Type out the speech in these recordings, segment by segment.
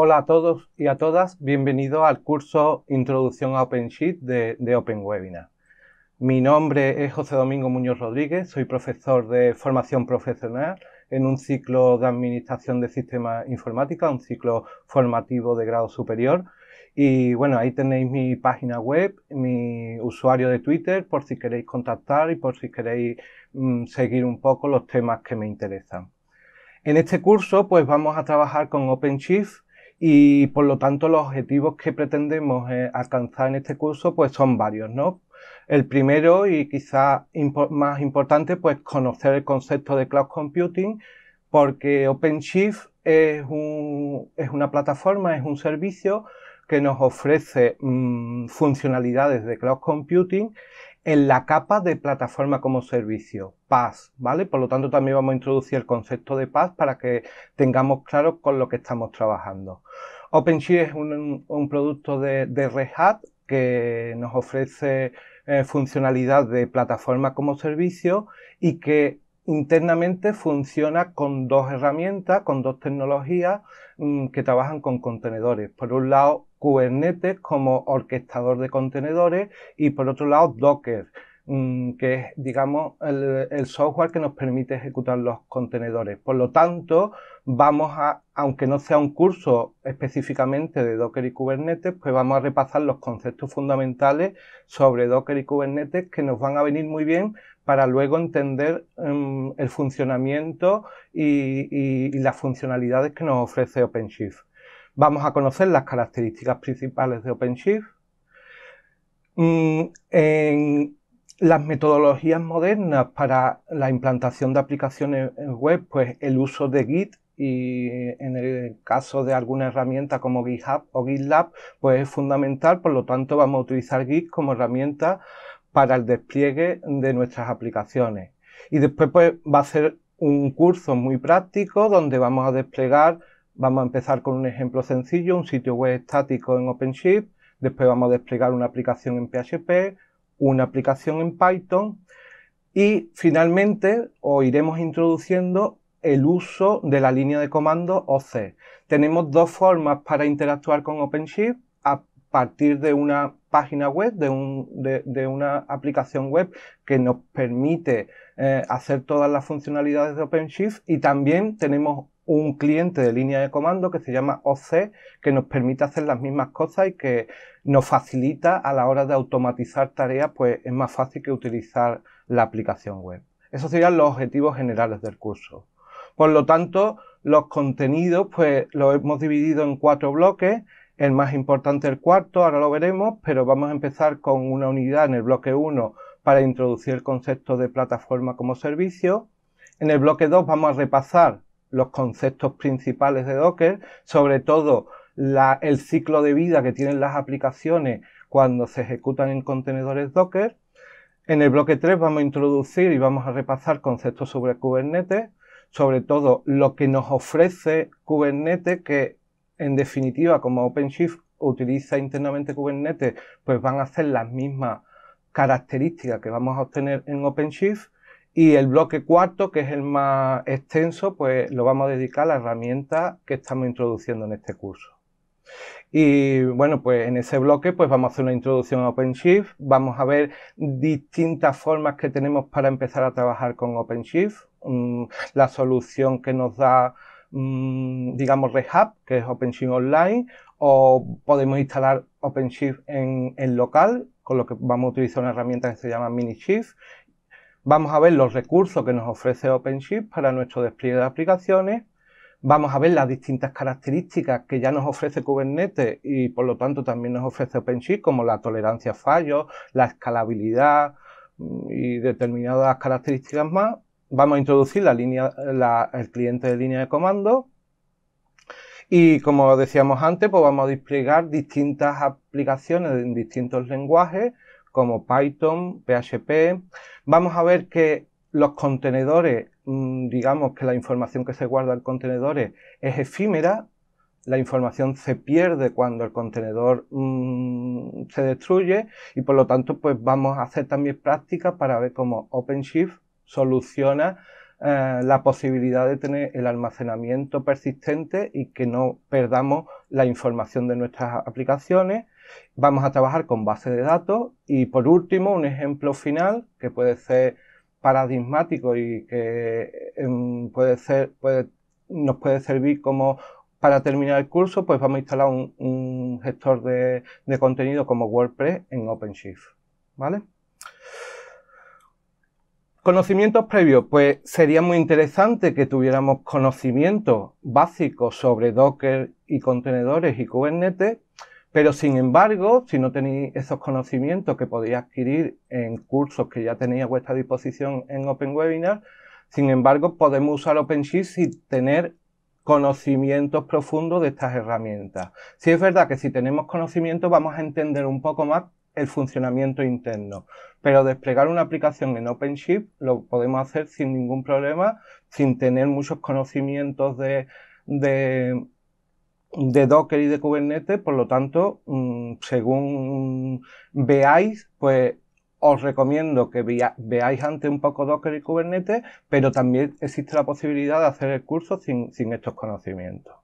Hola a todos y a todas, bienvenidos al curso Introducción a OpenShift de, de OpenWebinar. Mi nombre es José Domingo Muñoz Rodríguez, soy profesor de formación profesional en un ciclo de Administración de Sistemas informáticos, un ciclo formativo de grado superior. Y bueno, ahí tenéis mi página web, mi usuario de Twitter, por si queréis contactar y por si queréis mm, seguir un poco los temas que me interesan. En este curso, pues vamos a trabajar con OpenShift y por lo tanto los objetivos que pretendemos eh, alcanzar en este curso pues son varios, ¿no? El primero y quizá más importante pues conocer el concepto de cloud computing porque OpenShift es, un, es una plataforma, es un servicio que nos ofrece mm, funcionalidades de cloud computing en la capa de plataforma como servicio paz, ¿vale? Por lo tanto, también vamos a introducir el concepto de paz para que tengamos claro con lo que estamos trabajando. OpenShift es un, producto de, Red Hat que nos ofrece eh, funcionalidad de plataforma como servicio y que internamente funciona con dos herramientas, con dos tecnologías mm, que trabajan con contenedores. Por un lado, Kubernetes como orquestador de contenedores y por otro lado, Docker Mm, que es, digamos, el, software que nos permite ejecutar los contenedores. Por lo tanto, vamos a, aunque no sea un curso específicamente de Docker y Kubernetes, pues vamos a repasar los conceptos fundamentales sobre Docker y Kubernetes que nos van a venir muy bien para luego entender mm, el funcionamiento y, las funcionalidades que nos ofrece OpenShift. Vamos a conocer las características principales de OpenShift. Mm, en, las metodologías modernas para la implantación de aplicaciones web, pues el uso de Git y en el caso de alguna herramienta como GitHub o GitLab, pues es fundamental, por lo tanto vamos a utilizar Git como herramienta para el despliegue de nuestras aplicaciones. Y después pues va a ser un curso muy práctico donde vamos a desplegar, vamos a empezar con un ejemplo sencillo, un sitio web estático en OpenShift, después vamos a desplegar una aplicación en PHP, una aplicación en Python y finalmente os iremos introduciendo el uso de la línea de comando OC. Tenemos dos formas para interactuar con OpenShift partir de una página web, de, una aplicación web que nos permite eh, hacer todas las funcionalidades de OpenShift y también tenemos un cliente de línea de comando que se llama OC, que nos permite hacer las mismas cosas y que nos facilita a la hora de automatizar tareas, pues es más fácil que utilizar la aplicación web. Esos serían los objetivos generales del curso. Por lo tanto, los contenidos, pues los hemos dividido en cuatro bloques. El más importante, el cuarto, ahora lo veremos, pero vamos a empezar con una unidad en el bloque 1 para introducir el concepto de plataforma como servicio. En el bloque 2 vamos a repasar los conceptos principales de Docker, sobre todo el ciclo de vida que tienen las aplicaciones cuando se ejecutan en contenedores Docker. En el bloque 3 vamos a introducir y vamos a repasar conceptos sobre Kubernetes, sobre todo lo que nos ofrece Kubernetes, que en definitiva, como OpenShift utiliza internamente Kubernetes, pues van a hacer las mismas características que vamos a obtener en OpenShift. Y el bloque cuarto, que es el más extenso, pues lo vamos a dedicar a la herramienta que estamos introduciendo en este curso. Y bueno, pues en ese bloque pues vamos a hacer una introducción a OpenShift, vamos a ver distintas formas que tenemos para empezar a trabajar con OpenShift, mm, la solución que nos da Mm, digamos, Red que es OpenShift Online, o podemos instalar OpenShift en, en local, con lo que vamos a utilizar una herramienta que se llama MiniShift. Vamos a ver los recursos que nos ofrece OpenShift para nuestro despliegue de aplicaciones. Vamos a ver las distintas características que ya nos ofrece Kubernetes y por lo tanto también nos ofrece OpenShift, como la tolerancia a fallos, la escalabilidad mm, y determinadas características más vamos a introducir la línea, el cliente de línea de comando y como decíamos antes, pues vamos a desplegar distintas aplicaciones en distintos lenguajes como Python, PHP. Vamos a ver que los contenedores, mm, digamos que la información que se guarda en contenedores es efímera, la información se pierde cuando el contenedor mm, se destruye y por lo tanto pues vamos a hacer también prácticas para ver cómo OpenShift soluciona eh, la posibilidad de tener el almacenamiento persistente y que no perdamos la información de nuestras aplicaciones. Vamos a trabajar con base de datos y por último un ejemplo final que puede ser paradigmático y que em, puede ser, puede, nos puede servir como para terminar el curso, pues vamos a instalar un, gestor de, de contenido como WordPress en OpenShift. ¿Vale? Conocimientos previos, pues sería muy interesante que tuviéramos conocimientos básicos sobre Docker y contenedores y Kubernetes, pero sin embargo, si no tenéis esos conocimientos que podéis adquirir en cursos que ya tenéis a vuestra disposición en Open Webinar, sin embargo, podemos usar OpenShift y tener conocimientos profundos de estas herramientas. Si es verdad que si tenemos conocimiento vamos a entender un poco más el funcionamiento interno. Pero desplegar una aplicación en OpenShift lo podemos hacer sin ningún problema, sin tener muchos conocimientos de, de, Docker y de Kubernetes. Por lo tanto, mm, según veáis, pues os recomiendo que veáis antes un poco Docker y Kubernetes, pero también existe la posibilidad de hacer el curso sin, sin estos conocimientos.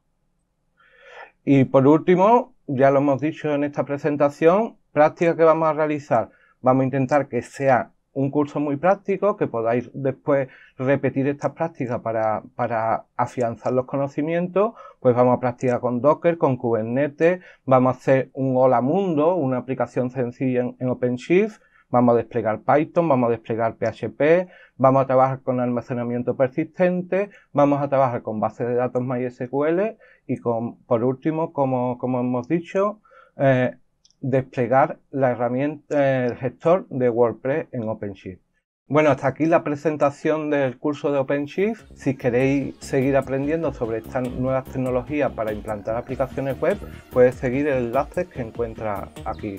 Y por último, ya lo hemos dicho en esta presentación, prácticas que vamos a realizar, vamos a intentar que sea un curso muy práctico, que podáis después repetir estas prácticas para, afianzar los conocimientos, pues vamos a practicar con Docker, con Kubernetes, vamos a hacer un Hola Mundo, una aplicación sencilla en, OpenShift, vamos a desplegar Python, vamos a desplegar PHP, vamos a trabajar con almacenamiento persistente, vamos a trabajar con bases de datos MySQL y con, por último, como, como hemos dicho, eh, desplegar la herramienta, el gestor de WordPress en OpenShift. Bueno, hasta aquí la presentación del curso de OpenShift. Si queréis seguir aprendiendo sobre estas nuevas tecnologías para implantar aplicaciones web, puedes seguir el enlace que encuentra aquí.